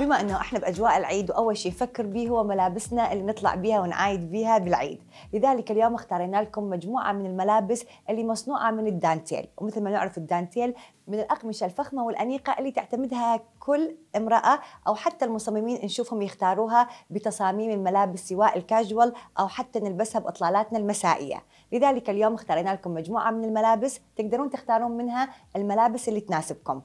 بما انه احنا باجواء العيد واول شيء نفكر به هو ملابسنا اللي نطلع بها ونعايد بها بالعيد، لذلك اليوم اخترنا لكم مجموعه من الملابس اللي مصنوعه من الدانتيل، ومثل ما نعرف الدانتيل من الاقمشه الفخمه والانيقه اللي تعتمدها كل امراه او حتى المصممين نشوفهم يختاروها بتصاميم الملابس سواء الكاجوال او حتى نلبسها باطلالاتنا المسائيه، لذلك اليوم اخترنا لكم مجموعه من الملابس تقدرون تختارون منها الملابس اللي تناسبكم.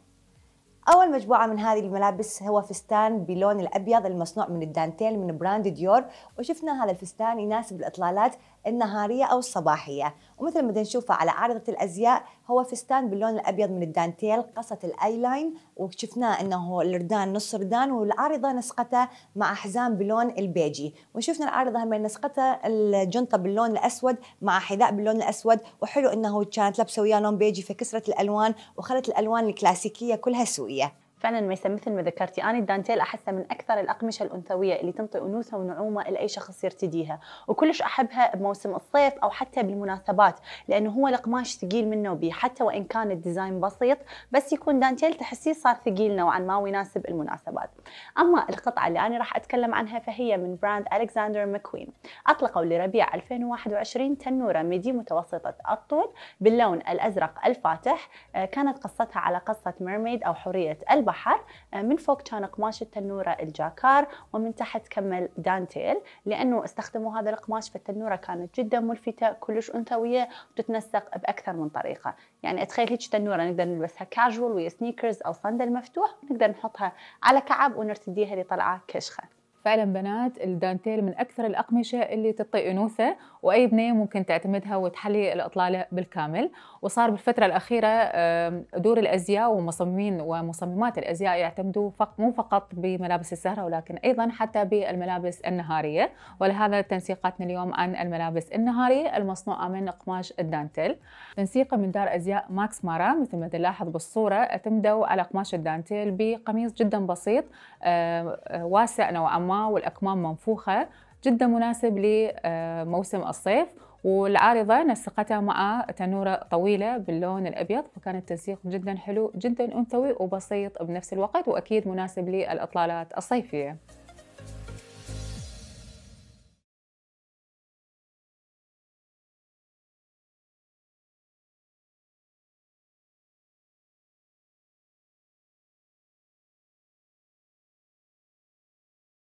أول مجموعة من هذه الملابس هو فستان بلون الأبيض المصنوع من الدانتيل من براند ديور وشفنا هذا الفستان يناسب الإطلالات النهارية أو الصباحية ومثل ما نشوفه على عارضة الأزياء هو فستان باللون الأبيض من الدانتيل قصة الأي لاين وشفناه أنه الردان نص ردان والعارضة نسقته مع حزام باللون البيجي وشفنا العارضة هم نسقته الجنطة باللون الأسود مع حذاء باللون الأسود وحلو أنه كانت لابسة وياه لون بيجي فكسرت الألوان وخلت الألوان الكلاسيكية كلها سوية Yeah. فعلا ميسم مثل ما ذكرتي انا الدانتيل احسها من اكثر الاقمشه الانثويه اللي تنطي انوثه ونعومه لاي شخص يرتديها وكلش احبها بموسم الصيف او حتى بالمناسبات لانه هو القماش ثقيل منه بيه حتى وان كان الديزاين بسيط بس يكون دانتيل تحسيه صار ثقيل نوعا ما ويناسب المناسبات اما القطعه اللي انا راح اتكلم عنها فهي من براند الكساندر ماكوين اطلقوا لربيع 2021 تنوره ميدي متوسطه الطول باللون الازرق الفاتح آه، كانت قصتها على قصه ميرميد او حوريه البحر البحر آه، من فوق كان قماش التنورة الجاكار ومن تحت كمل دانتيل لأنه استخدموا هذا القماش فالتنورة كانت جدا ملفتة كلش أنثوية وتتنسق بأكثر من طريقة يعني أتخيل هيك تنورة نقدر نلبسها كاجوال ويا سنيكرز أو صندل مفتوح ونقدر نحطها على كعب ونرتديها لطلعة كشخة فعلا بنات الدانتيل من اكثر الاقمشه اللي تعطي انوثه واي بنيه ممكن تعتمدها وتحلي الاطلاله بالكامل وصار بالفتره الاخيره دور الازياء ومصممين ومصممات الازياء يعتمدوا مو فقط بملابس السهره ولكن ايضا حتى بالملابس النهاريه ولهذا تنسيقاتنا اليوم عن الملابس النهاريه المصنوعه من قماش الدانتيل تنسيقه من دار ازياء ماكس مارا مثل ما تلاحظ بالصوره اعتمدوا على قماش الدانتيل بقميص جدا بسيط آه، واسع نوعا ما الأكمام والأكمام منفوخة جدا مناسب لموسم الصيف والعارضة نسقتها مع تنورة طويلة باللون الأبيض فكان التنسيق جدا حلو جدا أنثوي وبسيط بنفس الوقت وأكيد مناسب للإطلالات الصيفية